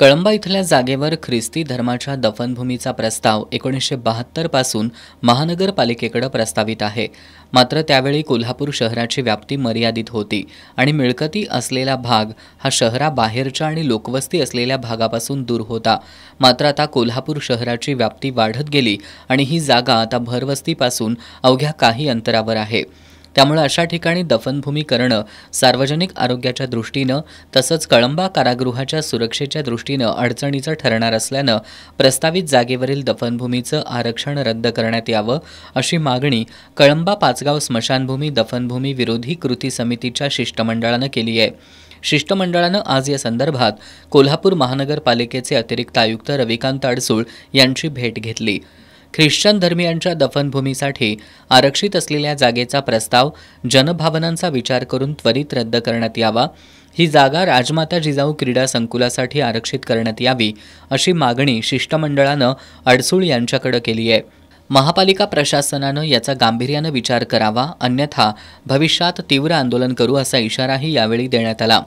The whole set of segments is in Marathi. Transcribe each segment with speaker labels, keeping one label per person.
Speaker 1: कळंबा इथल्या जागेवर ख्रिस्ती धर्माच्या दफनभूमीचा प्रस्ताव एकोणीसशे पासून महानगरपालिकेकडे प्रस्तावित आहे मात्र त्यावेळी कोल्हापूर शहराची व्याप्ती मर्यादित होती आणि मिळकती असलेला भाग हा शहराबाहेरच्या आणि लोकवस्ती असलेल्या भागापासून दूर होता मात्र आता कोल्हापूर शहराची व्याप्ती वाढत गेली आणि ही जागा आता भरवस्तीपासून अवघ्या काही अंतरावर आहे त्यामुळे अशा ठिकाणी दफनभूमी करणं सार्वजनिक आरोग्याच्या दृष्टीनं तसंच कळंबा कारागृहाच्या सुरक्षेच्या दृष्टीनं अडचणीचं ठरणार असल्यानं प्रस्तावित जागेवरील दफनभूमीचं आरक्षण रद्द करण्यात यावं अशी मागणी कळंबा पाचगाव स्मशानभूमी दफनभूमी विरोधी कृती समितीच्या शिष्टमंडळानं केली आहे शिष्टमंडळानं आज या संदर्भात कोल्हापूर महानगरपालिकेचे अतिरिक्त आयुक्त रविकांत अडसूळ यांची भेट घेतली ख्रिश्चन धर्मियांच्या दफनभूमीसाठी आरक्षित असलेल्या जागेचा प्रस्ताव जनभावनांचा विचार करून त्वरित रद्द करण्यात यावा ही जागा राजमाता जिजाऊ क्रीडा संकुलासाठी आरक्षित करण्यात यावी अशी मागणी शिष्टमंडळानं अडसूळ यांच्याकडे केली आहे महापालिका प्रशासनानं याचा गांभीर्यानं विचार करावा अन्यथा भविष्यात तीव्र आंदोलन करू असा इशाराही यावेळी देण्यात आला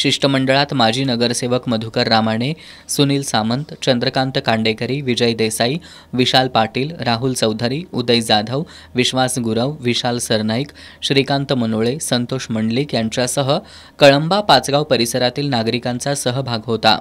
Speaker 1: शिष्टमंडळात माजी नगरसेवक मधुकर रामाणे सुनील सामंत चंद्रकांत कांडेकरी विजय देसाई विशाल पाटील राहुल चौधरी उदय जाधव विश्वास गुरव विशाल सरनाईक श्रीकांत मनोळे संतोष मंडलिक यांच्यासह कळंबा पाचगाव परिसरातील नागरिकांचा सहभाग होता